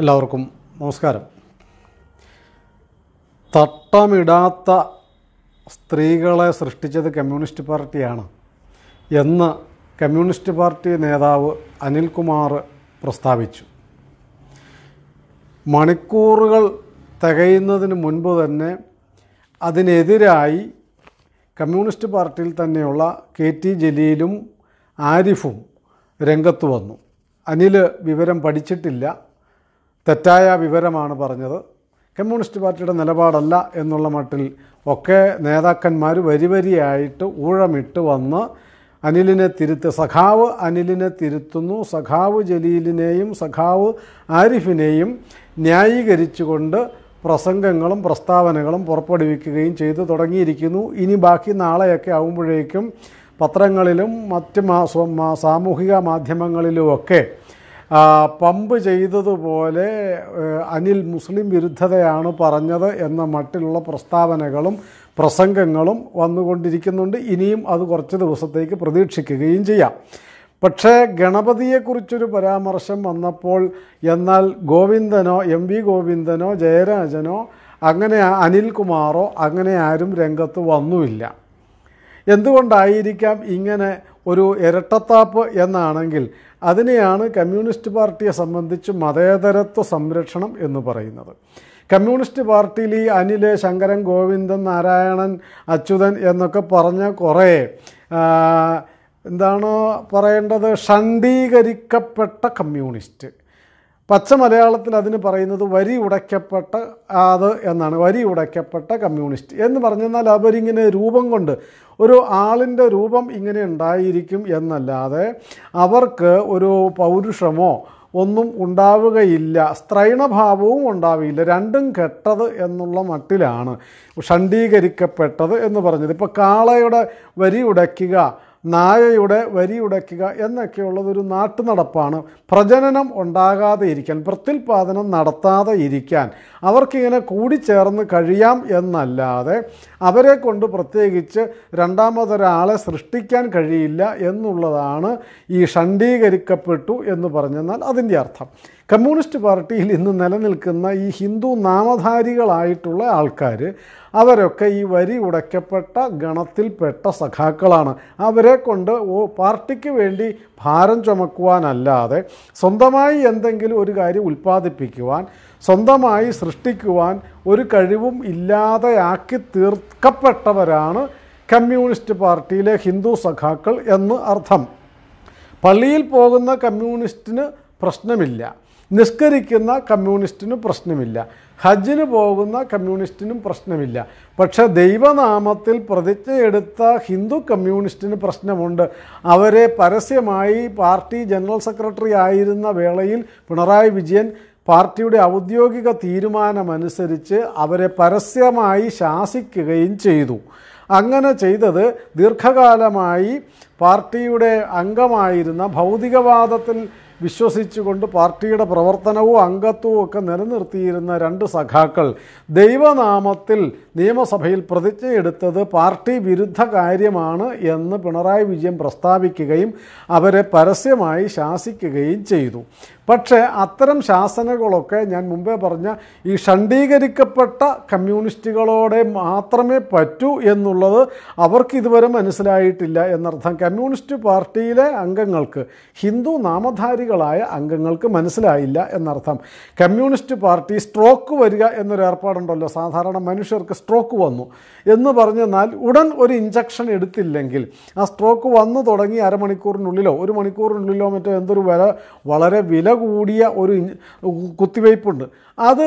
എല്ലാവർക്കും നമസ്കാരം തട്ടമിടാത്ത സ്ത്രീകളെ സൃഷ്ടിച്ചത് കമ്മ്യൂണിസ്റ്റ് പാർട്ടിയാണ് എന്ന് കമ്മ്യൂണിസ്റ്റ് പാർട്ടി നേതാവ് അനിൽകുമാർ പ്രസ്താവിച്ചു മണിക്കൂറുകൾ തികയുന്നതിന് മുൻപ് തന്നെ അതിനെതിരായി കമ്മ്യൂണിസ്റ്റ് പാർട്ടിയിൽ തന്നെയുള്ള കെ ടി ജലീലും ആരിഫും രംഗത്ത് വന്നു അനിൽ വിവരം പഠിച്ചിട്ടില്ല തെറ്റായ വിവരമാണ് പറഞ്ഞത് കമ്മ്യൂണിസ്റ്റ് പാർട്ടിയുടെ നിലപാടല്ല എന്നുള്ള മട്ടിൽ ഒക്കെ നേതാക്കന്മാർ വരിവരിയായിട്ട് ഊഴമിട്ട് വന്ന് അനിലിനെ തിരുത്ത് സഖാവ് അനിലിനെ തിരുത്തുന്നു സഖാവ് ജലീലിനെയും സഖാവ് ആരിഫിനെയും ന്യായീകരിച്ചുകൊണ്ട് പ്രസംഗങ്ങളും പ്രസ്താവനകളും പുറപ്പെടുവിക്കുകയും ചെയ്തു തുടങ്ങിയിരിക്കുന്നു ഇനി ബാക്കി നാളെയൊക്കെ ആകുമ്പോഴേക്കും പത്രങ്ങളിലും മറ്റ് സാമൂഹിക മാധ്യമങ്ങളിലുമൊക്കെ പമ്പ് ചെയ്തതുപോലെ അനിൽ മുസ്ലിം വിരുദ്ധതയാണ് പറഞ്ഞത് എന്ന മട്ടിലുള്ള പ്രസ്താവനകളും പ്രസംഗങ്ങളും വന്നുകൊണ്ടിരിക്കുന്നുണ്ട് ഇനിയും അത് കുറച്ച് ദിവസത്തേക്ക് പ്രതീക്ഷിക്കുകയും ചെയ്യാം പക്ഷേ ഗണപതിയെക്കുറിച്ചൊരു പരാമർശം വന്നപ്പോൾ എന്നാൽ ഗോവിന്ദനോ എം വി ഗോവിന്ദനോ ജയരാജനോ അങ്ങനെ അനിൽകുമാറോ അങ്ങനെ ആരും രംഗത്ത് വന്നുമില്ല എന്തുകൊണ്ടായിരിക്കാം ഇങ്ങനെ ഒരു ഇരട്ടത്താപ്പ് എന്നാണെങ്കിൽ അതിനെയാണ് കമ്മ്യൂണിസ്റ്റ് പാർട്ടിയെ സംബന്ധിച്ച് മതേതരത്വ സംരക്ഷണം എന്ന് പറയുന്നത് കമ്മ്യൂണിസ്റ്റ് പാർട്ടിയിൽ ഈ അനില് ശങ്കരൻ ഗോവിന്ദൻ നാരായണൻ അച്യുതൻ എന്നൊക്കെ പറഞ്ഞ കുറേ എന്താണ് പറയേണ്ടത് ഷണ്ഡീകരിക്കപ്പെട്ട കമ്മ്യൂണിസ്റ്റ് പച്ച മലയാളത്തിൽ അതിന് പറയുന്നത് വരി ഉടയ്ക്കപ്പെട്ട അത് എന്നാണ് വരി ഉടയ്ക്കപ്പെട്ട കമ്മ്യൂണിസ്റ്റ് എന്ന് പറഞ്ഞെന്നാൽ അവരിങ്ങനെ രൂപം കൊണ്ട് ഒരു ആളിൻ്റെ രൂപം ഇങ്ങനെ ഉണ്ടായിരിക്കും എന്നല്ലാതെ അവർക്ക് ഒരു പൗരുഷമോ ഒന്നും ഉണ്ടാവുകയില്ല സ്ത്രൈണഭാവവും ഉണ്ടാവുകയില്ല രണ്ടും കെട്ടത് എന്നുള്ള മട്ടിലാണ് ഷണ്ഡീകരിക്കപ്പെട്ടത് എന്ന് പറഞ്ഞത് ഇപ്പോൾ കാളയുടെ വരി ഉടയ്ക്കുക നായയുടെ വരി ഉടയ്ക്കുക എന്നൊക്കെയുള്ളതൊരു നടപ്പാണ് പ്രജനനം ഉണ്ടാകാതെ ഇരിക്കാൻ പ്രത്യുൽപാദനം നടത്താതെ ഇരിക്കാൻ അവർക്കിങ്ങനെ കൂടിച്ചേർന്ന് കഴിയാം എന്നല്ലാതെ അവരെ കൊണ്ട് പ്രത്യേകിച്ച് രണ്ടാമതൊരാളെ സൃഷ്ടിക്കാൻ കഴിയില്ല എന്നുള്ളതാണ് ഈ ഷണ്ഡീകരിക്കപ്പെട്ടു എന്ന് പറഞ്ഞെന്നാൽ അതിൻ്റെ അർത്ഥം കമ്മ്യൂണിസ്റ്റ് പാർട്ടിയിൽ ഇന്ന് നിലനിൽക്കുന്ന ഈ ഹിന്ദു നാമധാരികളായിട്ടുള്ള ആൾക്കാർ അവരൊക്കെ ഈ വരി ഉടയ്ക്കപ്പെട്ട ഗണത്തിൽപ്പെട്ട സഖാക്കളാണ് അവരെ കൊണ്ട് പാർട്ടിക്ക് വേണ്ടി ഭാരം ചുമക്കുവാനല്ലാതെ സ്വന്തമായി എന്തെങ്കിലും ഒരു കാര്യം ഉൽപ്പാദിപ്പിക്കുവാൻ സ്വന്തമായി സൃഷ്ടിക്കുവാൻ ഒരു കഴിവും ഇല്ലാതെയാക്കി തീർക്കപ്പെട്ടവരാണ് കമ്മ്യൂണിസ്റ്റ് പാർട്ടിയിലെ ഹിന്ദു സഖാക്കൾ എന്ന് അർത്ഥം പള്ളിയിൽ പോകുന്ന കമ്മ്യൂണിസ്റ്റിന് പ്രശ്നമില്ല നിസ്കരിക്കുന്ന കമ്മ്യൂണിസ്റ്റിന് പ്രശ്നമില്ല ഹജ്ജിന് പോകുന്ന കമ്മ്യൂണിസ്റ്റിനും പ്രശ്നമില്ല പക്ഷെ ദൈവനാമത്തിൽ പ്രതിജ്ഞയെടുത്ത ഹിന്ദു കമ്മ്യൂണിസ്റ്റിന് പ്രശ്നമുണ്ട് അവരെ പരസ്യമായി പാർട്ടി ജനറൽ സെക്രട്ടറി ആയിരുന്ന വേളയിൽ പിണറായി വിജയൻ പാർട്ടിയുടെ ഔദ്യോഗിക തീരുമാനമനുസരിച്ച് അവരെ പരസ്യമായി ശാസിക്കുകയും ചെയ്തു അങ്ങനെ ചെയ്തത് ദീർഘകാലമായി പാർട്ടിയുടെ അംഗമായിരുന്ന ഭൗതികവാദത്തിൽ വിശ്വസിച്ചുകൊണ്ട് പാർട്ടിയുടെ പ്രവർത്തനവും അംഗത്വവും ഒക്കെ നിലനിർത്തിയിരുന്ന രണ്ട് സഖാക്കൾ ദൈവനാമത്തിൽ നിയമസഭയിൽ പ്രതിജ്ഞയെടുത്തത് പാർട്ടി വിരുദ്ധ കാര്യമാണ് എന്ന് പിണറായി വിജയൻ പ്രസ്താവിക്കുകയും അവരെ പരസ്യമായി ശാസിക്കുകയും ചെയ്തു പക്ഷേ അത്തരം ശാസനകളൊക്കെ ഞാൻ മുമ്പേ പറഞ്ഞ ഈ ഷണ്ഡീകരിക്കപ്പെട്ട കമ്മ്യൂണിസ്റ്റുകളോടെ മാത്രമേ പറ്റൂ എന്നുള്ളത് അവർക്ക് ഇതുവരെ മനസ്സിലായിട്ടില്ല എന്നർത്ഥം കമ്മ്യൂണിസ്റ്റ് പാർട്ടിയിലെ അംഗങ്ങൾക്ക് ഹിന്ദു നാമധാരികളായ അംഗങ്ങൾക്ക് മനസ്സിലായില്ല എന്നർത്ഥം കമ്മ്യൂണിസ്റ്റ് പാർട്ടി സ്ട്രോക്ക് വരിക എന്നൊരു ഏർപ്പാടുണ്ടല്ലോ സാധാരണ മനുഷ്യർക്ക് സ്ട്രോക്ക് വന്നു എന്ന് പറഞ്ഞെന്നാൽ ഉടൻ ഒരു ഇഞ്ചക്ഷൻ എടുത്തില്ലെങ്കിൽ ആ സ്ട്രോക്ക് വന്നു തുടങ്ങി അരമണിക്കൂറിനുള്ളിലോ ഒരു മണിക്കൂറിനുള്ളിലോ മറ്റോ എന്തൊരു വില വളരെ വില കൂടിയ ഒരു കുത്തിവയ്പ്പുണ്ട് അത്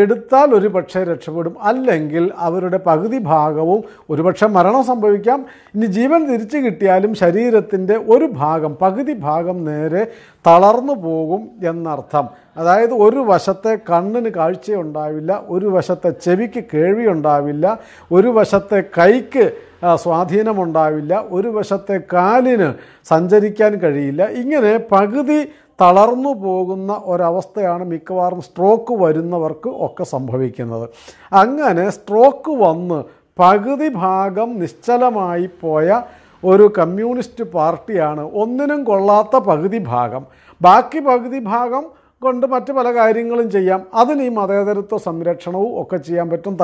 എടുത്താൽ ഒരു പക്ഷേ രക്ഷപ്പെടും അല്ലെങ്കിൽ അവരുടെ പകുതി ഭാഗവും ഒരുപക്ഷെ മരണം സംഭവിക്കാം ഇനി ജീവൻ തിരിച്ചു കിട്ടിയാലും ശരീരത്തിൻ്റെ ഒരു ഭാഗം പകുതി ഭാഗം നേരെ തളർന്നു പോകും എന്നർത്ഥം അതായത് ഒരു വശത്തെ കണ്ണിന് കാഴ്ചയുണ്ടാവില്ല ഒരു വശത്തെ ചെവിക്ക് കേൾവിയുണ്ടാവില്ല ഒരു വശത്തെ കൈക്ക് സ്വാധീനമുണ്ടാവില്ല ഒരു വശത്തെ കാലിന് സഞ്ചരിക്കാൻ കഴിയില്ല ഇങ്ങനെ പകുതി തളർന്നു പോകുന്ന ഒരവസ്ഥയാണ് മിക്കവാറും സ്ട്രോക്ക് വരുന്നവർക്ക് ഒക്കെ സംഭവിക്കുന്നത് അങ്ങനെ സ്ട്രോക്ക് വന്ന് പകുതി ഭാഗം നിശ്ചലമായി പോയ ഒരു കമ്മ്യൂണിസ്റ്റ് പാർട്ടിയാണ് ഒന്നിനും കൊള്ളാത്ത പകുതി ഭാഗം ബാക്കി പകുതി ഭാഗം കൊണ്ട് മറ്റ് പല കാര്യങ്ങളും ചെയ്യാം അതിന് ഈ മതേതരത്വ സംരക്ഷണവും ഒക്കെ ചെയ്യാൻ പറ്റും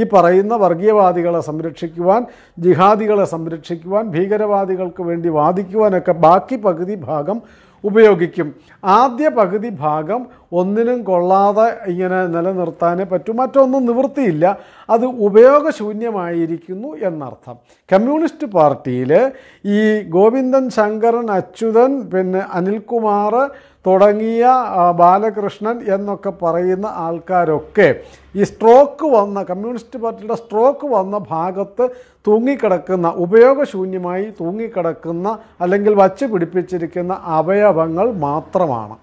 ഈ പറയുന്ന വർഗീയവാദികളെ സംരക്ഷിക്കുവാൻ ജിഹാദികളെ സംരക്ഷിക്കുവാൻ ഭീകരവാദികൾക്ക് വേണ്ടി വാദിക്കുവാനൊക്കെ ബാക്കി പകുതി ഭാഗം ഉപയോഗിക്കും ആദ്യ പകുതി ഭാഗം ഒന്നിനും കൊള്ളാതെ ഇങ്ങനെ നിലനിർത്താനേ പറ്റും മറ്റൊന്നും നിവൃത്തിയില്ല അത് ഉപയോഗശൂന്യമായിരിക്കുന്നു എന്നർത്ഥം കമ്മ്യൂണിസ്റ്റ് പാർട്ടിയിൽ ഈ ഗോവിന്ദൻ ശങ്കരൻ അച്യുതൻ പിന്നെ അനിൽകുമാർ തുടങ്ങിയ ബാലകൃഷ്ണൻ എന്നൊക്കെ പറയുന്ന ആൾക്കാരൊക്കെ ഈ സ്ട്രോക്ക് വന്ന കമ്മ്യൂണിസ്റ്റ് പാർട്ടിയുടെ സ്ട്രോക്ക് വന്ന ഭാഗത്ത് തൂങ്ങിക്കിടക്കുന്ന ഉപയോഗശൂന്യമായി തൂങ്ങിക്കിടക്കുന്ന അല്ലെങ്കിൽ വച്ച് പിടിപ്പിച്ചിരിക്കുന്ന അവയവങ്ങൾ മാത്രമാണ്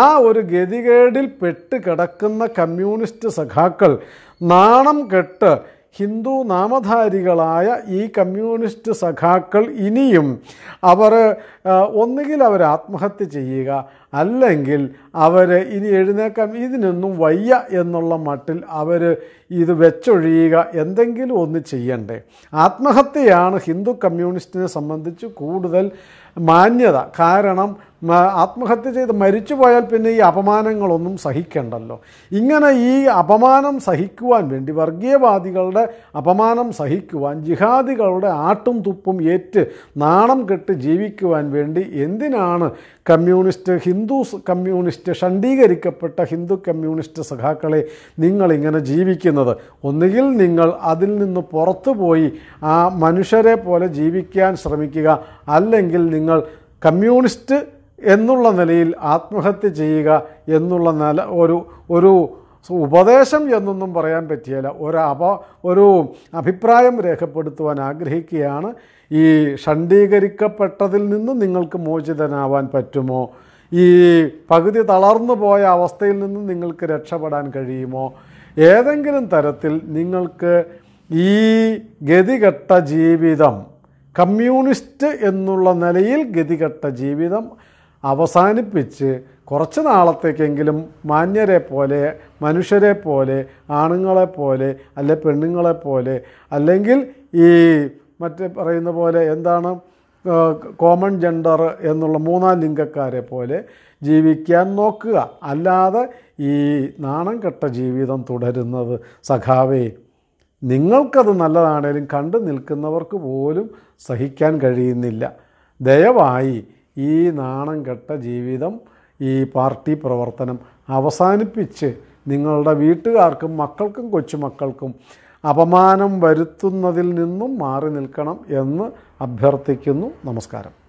ആ ഒരു ഗതികേടിൽ പെട്ട് കിടക്കുന്ന കമ്മ്യൂണിസ്റ്റ് സഖാക്കൾ നാണം കെട്ട് ഹിന്ദു നാമധാരികളായ ഈ കമ്മ്യൂണിസ്റ്റ് സഖാക്കൾ ഇനിയും അവർ ഒന്നുകിൽ അവർ ആത്മഹത്യ ചെയ്യുക അല്ലെങ്കിൽ അവർ ഇനി എഴുന്നേക്കാം ഇതിനൊന്നും വയ്യ എന്നുള്ള മട്ടിൽ അവർ ഇത് വെച്ചൊഴിയുക എന്തെങ്കിലും ഒന്ന് ചെയ്യണ്ടേ ആത്മഹത്യയാണ് ഹിന്ദു കമ്മ്യൂണിസ്റ്റിനെ സംബന്ധിച്ച് കൂടുതൽ മാന്യത കാരണം ആത്മഹത്യ ചെയ്ത് മരിച്ചു പോയാൽ പിന്നെ ഈ അപമാനങ്ങളൊന്നും സഹിക്കണ്ടല്ലോ ഇങ്ങനെ ഈ അപമാനം സഹിക്കുവാൻ വേണ്ടി വർഗീയവാദികളുടെ അപമാനം സഹിക്കുവാൻ ജിഹാദികളുടെ ആട്ടും തുപ്പും ഏറ്റ് നാണം കെട്ട് ജീവിക്കുവാൻ വേണ്ടി എന്തിനാണ് കമ്മ്യൂണിസ്റ്റ് ഹിന്ദു ഹിന്ദു കമ്മ്യൂണിസ്റ്റ് ഷണ്ഡീകരിക്കപ്പെട്ട ഹിന്ദു കമ്മ്യൂണിസ്റ്റ് സഖാക്കളെ നിങ്ങളിങ്ങനെ ജീവിക്കുന്നത് ഒന്നുകിൽ നിങ്ങൾ അതിൽ നിന്ന് പുറത്തു പോയി ആ മനുഷ്യരെ പോലെ ജീവിക്കാൻ ശ്രമിക്കുക അല്ലെങ്കിൽ നിങ്ങൾ കമ്മ്യൂണിസ്റ്റ് എന്നുള്ള നിലയിൽ ആത്മഹത്യ ചെയ്യുക എന്നുള്ള നില ഒരു ഒരു ഉപദേശം എന്നൊന്നും പറയാൻ പറ്റിയല്ല ഒരു അപ ഒരു അഭിപ്രായം രേഖപ്പെടുത്തുവാൻ ആഗ്രഹിക്കുകയാണ് ഈ ഷണ്ഡീകരിക്കപ്പെട്ടതിൽ നിന്ന് നിങ്ങൾക്ക് മോചിതനാവാൻ പറ്റുമോ ഈ പകുതി തളർന്നു പോയ അവസ്ഥയിൽ നിന്ന് നിങ്ങൾക്ക് രക്ഷപ്പെടാൻ കഴിയുമോ ഏതെങ്കിലും തരത്തിൽ നിങ്ങൾക്ക് ഈ ഗതികെട്ട ജീവിതം കമ്മ്യൂണിസ്റ്റ് എന്നുള്ള നിലയിൽ ഗതികെട്ട ജീവിതം അവസാനിപ്പിച്ച് കുറച്ച് നാളത്തേക്കെങ്കിലും മാന്യരെ പോലെ മനുഷ്യരെ പോലെ ആണുങ്ങളെ പോലെ അല്ലെ പെണ്ണുങ്ങളെ പോലെ അല്ലെങ്കിൽ ഈ മറ്റേ പറയുന്ന പോലെ എന്താണ് കോമൺ ജെൻഡർ എന്നുള്ള മൂന്നാം ലിംഗക്കാരെ പോലെ ജീവിക്കാൻ നോക്കുക അല്ലാതെ ഈ നാണം കെട്ട ജീവിതം തുടരുന്നത് സഖാവേ നിങ്ങൾക്കത് നല്ലതാണേലും കണ്ടു നിൽക്കുന്നവർക്ക് പോലും സഹിക്കാൻ കഴിയുന്നില്ല ദയവായി ഈ നാണം കെട്ട ജീവിതം ഈ പാർട്ടി പ്രവർത്തനം അവസാനിപ്പിച്ച് നിങ്ങളുടെ വീട്ടുകാർക്കും മക്കൾക്കും കൊച്ചുമക്കൾക്കും അപമാനം വരുത്തുന്നതിൽ നിന്നും മാറി നിൽക്കണം എന്ന് അഭ്യർത്ഥിക്കുന്നു നമസ്കാരം